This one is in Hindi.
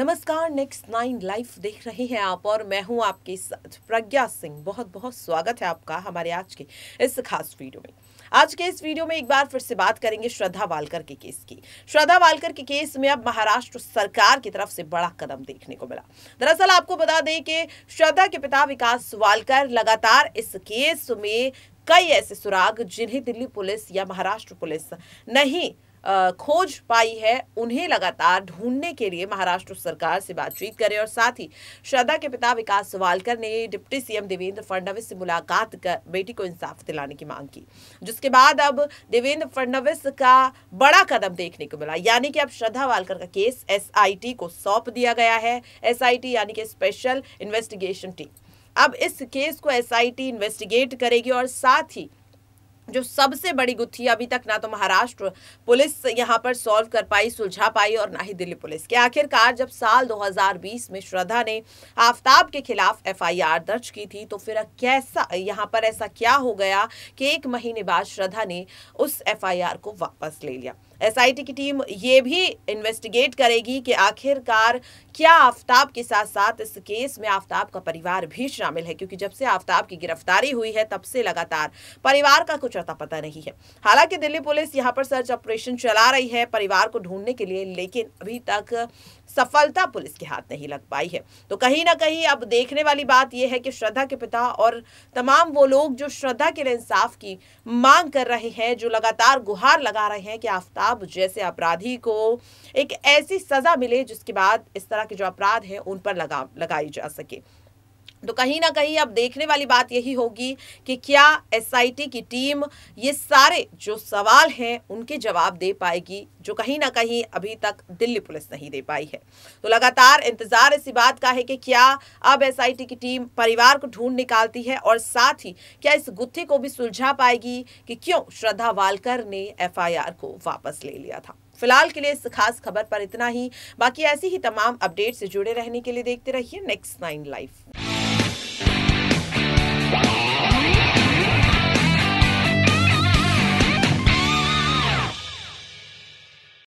नमस्कार नेक्स्ट नाइन लाइफ देख रहे हैं आप और मैं हूं आपके साथ प्रज्ञा सिंह बहुत बहुत स्वागत है आपका हमारे आज के इस खास वीडियो में आज के इस वीडियो में एक बार फिर से बात करेंगे श्रद्धा वालकर के केस की श्रद्धा वालकर के केस में अब महाराष्ट्र सरकार की तरफ से बड़ा कदम देखने को मिला दरअसल आपको बता दें कि श्रद्धा के पिता विकास वालकर लगातार इस केस में कई ऐसे सुराग जिन्हें दिल्ली पुलिस या महाराष्ट्र पुलिस नहीं खोज पाई है उन्हें लगातार ढूंढने के लिए महाराष्ट्र सरकार से बातचीत करें और साथ ही श्रद्धा के पिता विकास सवालकर ने डिप्टी सीएम देवेंद्र फडणवीस से मुलाकात कर बेटी को इंसाफ दिलाने की मांग की जिसके बाद अब देवेंद्र फडणवीस का बड़ा कदम देखने को मिला यानी कि अब श्रद्धा वालकर का केस एस को सौंप दिया गया है एस यानी कि स्पेशल इन्वेस्टिगेशन टीम अब इस केस को एस इन्वेस्टिगेट करेगी और साथ ही जो सबसे बड़ी गुत्थी अभी तक ना तो महाराष्ट्र पुलिस यहाँ पर सॉल्व कर पाई सुलझा पाई और ना ही दिल्ली पुलिस के आखिरकार जब साल 2020 में श्रद्धा ने आफ्ताब के खिलाफ एफआईआर दर्ज की थी तो फिर कैसा यहाँ पर ऐसा क्या हो गया कि एक महीने बाद श्रद्धा ने उस एफआईआर को वापस ले लिया एसआईटी की टीम ये भी इन्वेस्टिगेट करेगी कि आखिरकार क्या आफ्ताब के साथ साथ इस केस में आफ्ताब का परिवार भी शामिल है क्योंकि जब से आफ्ताब की गिरफ्तारी हुई है तब से लगातार परिवार का कुछ चता पता नहीं है हालांकि दिल्ली पुलिस यहाँ पर सर्च ऑपरेशन चला रही है परिवार को ढूंढने के लिए लेकिन अभी तक सफलता पुलिस के हाथ नहीं लग पाई है तो कहीं ना कहीं अब देखने वाली बात यह है कि श्रद्धा के पिता और तमाम वो लोग जो श्रद्धा के लिए इंसाफ की मांग कर रहे हैं जो लगातार गुहार लगा रहे हैं कि आफ्ताब जैसे अपराधी को एक ऐसी सजा मिले जिसके बाद इस तरह के जो अपराध हैं उन पर लगा लगाई जा सके तो कहीं ना कहीं अब देखने वाली बात यही होगी कि क्या एसआईटी की टीम ये सारे जो सवाल हैं उनके जवाब दे पाएगी जो कहीं ना कहीं अभी तक दिल्ली पुलिस नहीं दे पाई है तो लगातार इंतजार इसी बात का है कि क्या अब एसआईटी की टीम परिवार को ढूंढ निकालती है और साथ ही क्या इस गुत्थे को भी सुलझा पाएगी कि क्यों श्रद्धा वालकर ने एफ को वापस ले लिया था फिलहाल के लिए इस खास खबर पर इतना ही बाकी ऐसी ही तमाम अपडेट से जुड़े रहने के लिए देखते रहिए नेक्स्ट नाइन लाइफ Bye.